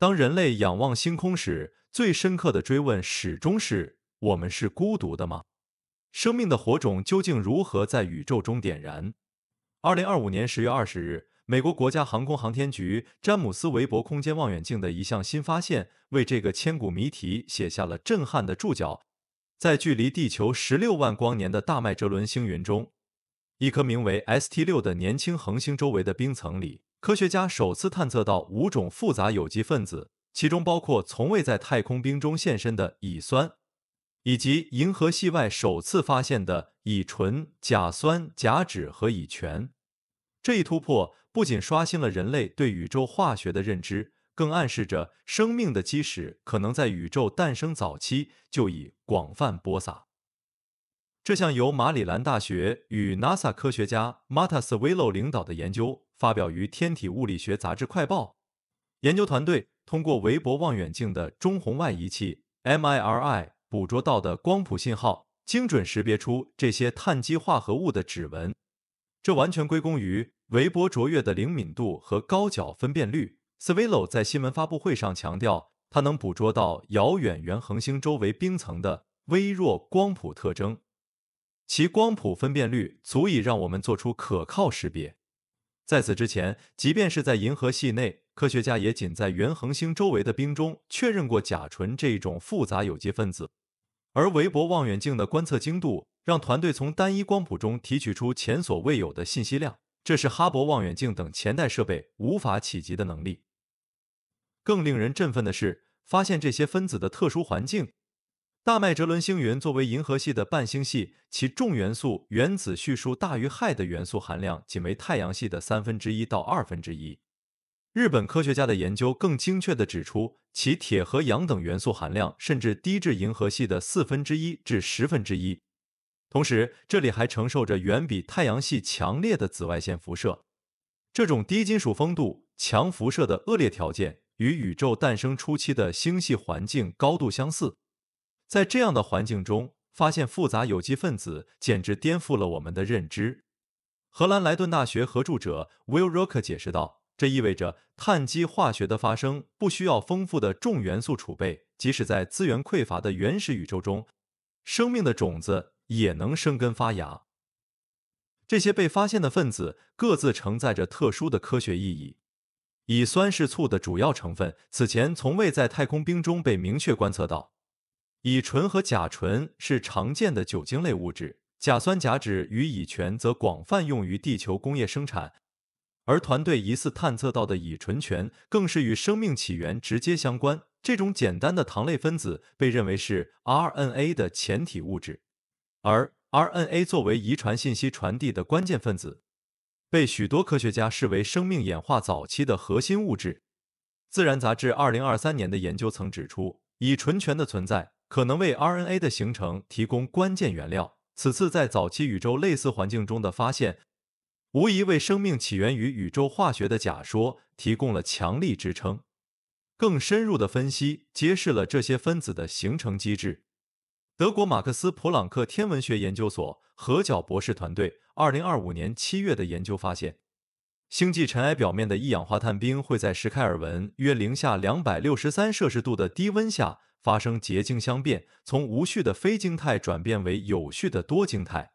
当人类仰望星空时，最深刻的追问始终是：我们是孤独的吗？生命的火种究竟如何在宇宙中点燃？二零二五年十月二十日，美国国家航空航天局詹姆斯·韦伯空间望远镜的一项新发现，为这个千古谜题写下了震撼的注脚。在距离地球十六万光年的大麦哲伦星云中，一颗名为 ST 六的年轻恒星周围的冰层里。科学家首次探测到五种复杂有机分子，其中包括从未在太空冰中现身的乙酸，以及银河系外首次发现的乙醇、甲酸、甲酯和乙醛。这一突破不仅刷新了人类对宇宙化学的认知，更暗示着生命的基石可能在宇宙诞生早期就已广泛播撒。这项由马里兰大学与 NASA 科学家 Matta s i v l l o 领导的研究发表于《天体物理学杂志快报》。研究团队通过韦伯望远镜的中红外仪器 MIRI 捕捉到的光谱信号，精准识别出这些碳基化合物的指纹。这完全归功于韦伯卓越的灵敏度和高角分辨率。s i v l l o 在新闻发布会上强调，它能捕捉到遥远原恒星周围冰层的微弱光谱特征。其光谱分辨率足以让我们做出可靠识别。在此之前，即便是在银河系内，科学家也仅在原恒星周围的冰中确认过甲醇这一种复杂有机分子。而韦伯望远镜的观测精度，让团队从单一光谱中提取出前所未有的信息量，这是哈勃望远镜等前代设备无法企及的能力。更令人振奋的是，发现这些分子的特殊环境。大麦哲伦星云作为银河系的伴星系，其重元素原子序数大于氦的元素含量仅为太阳系的三分之一到二分之一。日本科学家的研究更精确地指出，其铁和氧等元素含量甚至低至银河系的四分之一至十分之一。同时，这里还承受着远比太阳系强烈的紫外线辐射。这种低金属丰度、强辐射的恶劣条件，与宇宙诞生初期的星系环境高度相似。在这样的环境中发现复杂有机分子，简直颠覆了我们的认知。荷兰莱顿大学合著者 Will r o c k 解释道：“这意味着碳基化学的发生不需要丰富的重元素储备，即使在资源匮乏的原始宇宙中，生命的种子也能生根发芽。”这些被发现的分子各自承载着特殊的科学意义。乙酸是醋的主要成分，此前从未在太空冰中被明确观测到。乙醇和甲醇是常见的酒精类物质，甲酸甲酯与乙醛则广泛用于地球工业生产，而团队疑似探测到的乙醇醛更是与生命起源直接相关。这种简单的糖类分子被认为是 RNA 的前体物质，而 RNA 作为遗传信息传递的关键分子，被许多科学家视为生命演化早期的核心物质。《自然》杂志二零二三年的研究曾指出，乙醇醛的存在。可能为 RNA 的形成提供关键原料。此次在早期宇宙类似环境中的发现，无疑为生命起源于宇宙化学的假说提供了强力支撑。更深入的分析揭示了这些分子的形成机制。德国马克思普朗克天文学研究所何角博士团队2025年7月的研究发现，星际尘埃表面的一氧化碳冰会在史开尔文（约零下两百六十三摄氏度）的低温下。发生结晶相变，从无序的非晶态转变为有序的多晶态。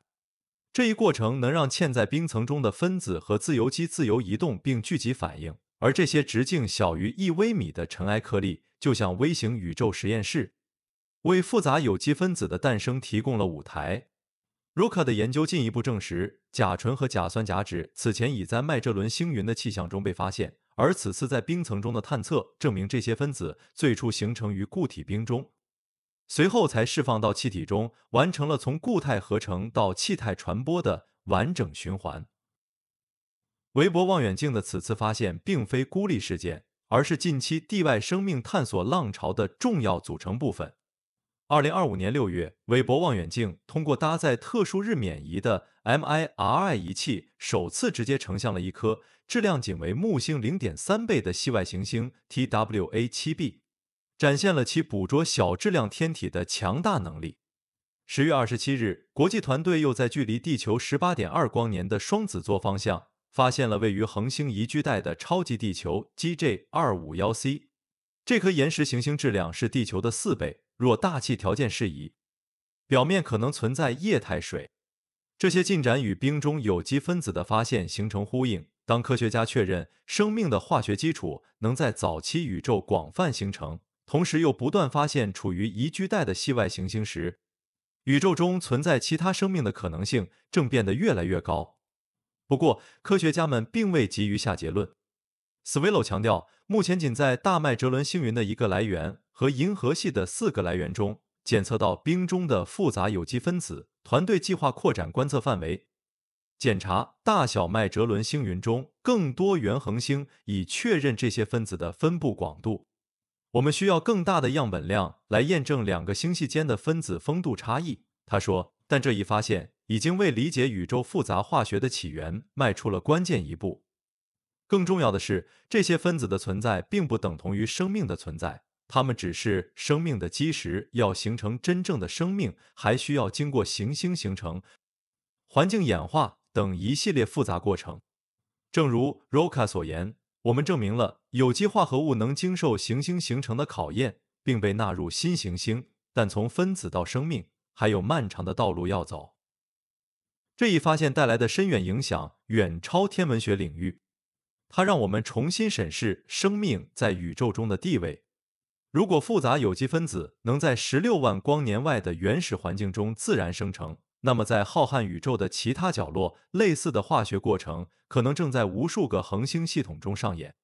这一过程能让嵌在冰层中的分子和自由基自由移动并聚集反应，而这些直径小于一微米的尘埃颗粒就像微型宇宙实验室，为复杂有机分子的诞生提供了舞台。r o c a 的研究进一步证实，甲醇和甲酸甲酯此前已在麦哲伦星云的气象中被发现。而此次在冰层中的探测证明，这些分子最初形成于固体冰中，随后才释放到气体中，完成了从固态合成到气态传播的完整循环。韦伯望远镜的此次发现并非孤立事件，而是近期地外生命探索浪潮的重要组成部分。二零二五年六月，韦伯望远镜通过搭载特殊日冕仪的 MIRI 仪器，首次直接成像了一颗。质量仅为木星零点三倍的系外行星 TWA 7b，展现了其捕捉小质量天体的强大能力。十月二十七日，国际团队又在距离地球十八点二光年的双子座方向，发现了位于恒星宜居带的超级地球 GJ 二五幺 c。这颗岩石行星质量是地球的四倍，若大气条件适宜，表面可能存在液态水。这些进展与冰中有机分子的发现形成呼应。当科学家确认生命的化学基础能在早期宇宙广泛形成，同时又不断发现处于宜居带的系外行星时，宇宙中存在其他生命的可能性正变得越来越高。不过，科学家们并未急于下结论。斯 l o 强调，目前仅在大麦哲伦星云的一个来源和银河系的四个来源中检测到冰中的复杂有机分子。团队计划扩展观测范围。检查大小麦哲伦星云中更多原恒星，以确认这些分子的分布广度。我们需要更大的样本量来验证两个星系间的分子丰度差异。他说，但这一发现已经为理解宇宙复杂化学的起源迈出了关键一步。更重要的是，这些分子的存在并不等同于生命的存在，它们只是生命的基石。要形成真正的生命，还需要经过行星形成、环境演化。等一系列复杂过程。正如 Roa 所言，我们证明了有机化合物能经受行星形成的考验，并被纳入新行星。但从分子到生命，还有漫长的道路要走。这一发现带来的深远影响远超天文学领域，它让我们重新审视生命在宇宙中的地位。如果复杂有机分子能在16万光年外的原始环境中自然生成，那么，在浩瀚宇宙的其他角落，类似的化学过程可能正在无数个恒星系统中上演。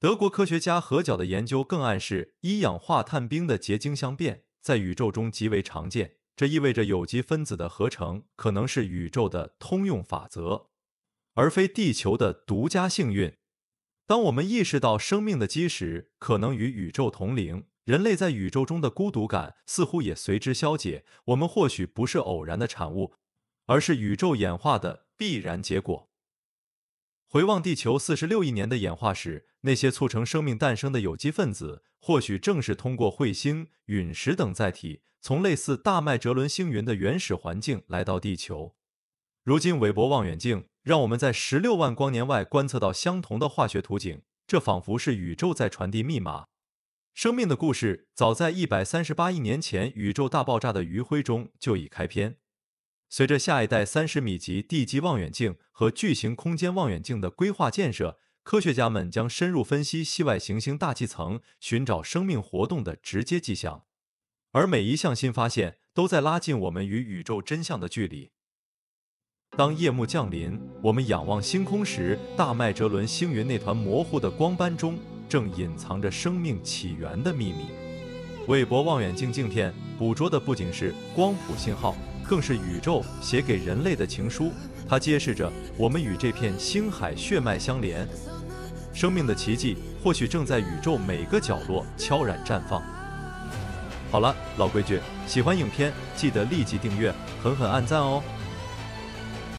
德国科学家合角的研究更暗示，一氧化碳冰的结晶相变在宇宙中极为常见，这意味着有机分子的合成可能是宇宙的通用法则，而非地球的独家幸运。当我们意识到生命的基石可能与宇宙同龄，人类在宇宙中的孤独感似乎也随之消解。我们或许不是偶然的产物，而是宇宙演化的必然结果。回望地球四十六亿年的演化史，那些促成生命诞生的有机分子，或许正是通过彗星、陨石等载体，从类似大麦哲伦星云的原始环境来到地球。如今，韦伯望远镜让我们在十六万光年外观测到相同的化学图景，这仿佛是宇宙在传递密码。生命的故事早在一百三十八亿年前，宇宙大爆炸的余晖中就已开篇。随着下一代三十米级地基望远镜和巨型空间望远镜的规划建设，科学家们将深入分析系外行星大气层，寻找生命活动的直接迹象。而每一项新发现都在拉近我们与宇宙真相的距离。当夜幕降临，我们仰望星空时，大麦哲伦星云那团模糊的光斑中。正隐藏着生命起源的秘密。韦伯望远镜镜片捕捉的不仅是光谱信号，更是宇宙写给人类的情书。它揭示着我们与这片星海血脉相连。生命的奇迹或许正在宇宙每个角落悄然绽放。好了，老规矩，喜欢影片记得立即订阅，狠狠按赞哦。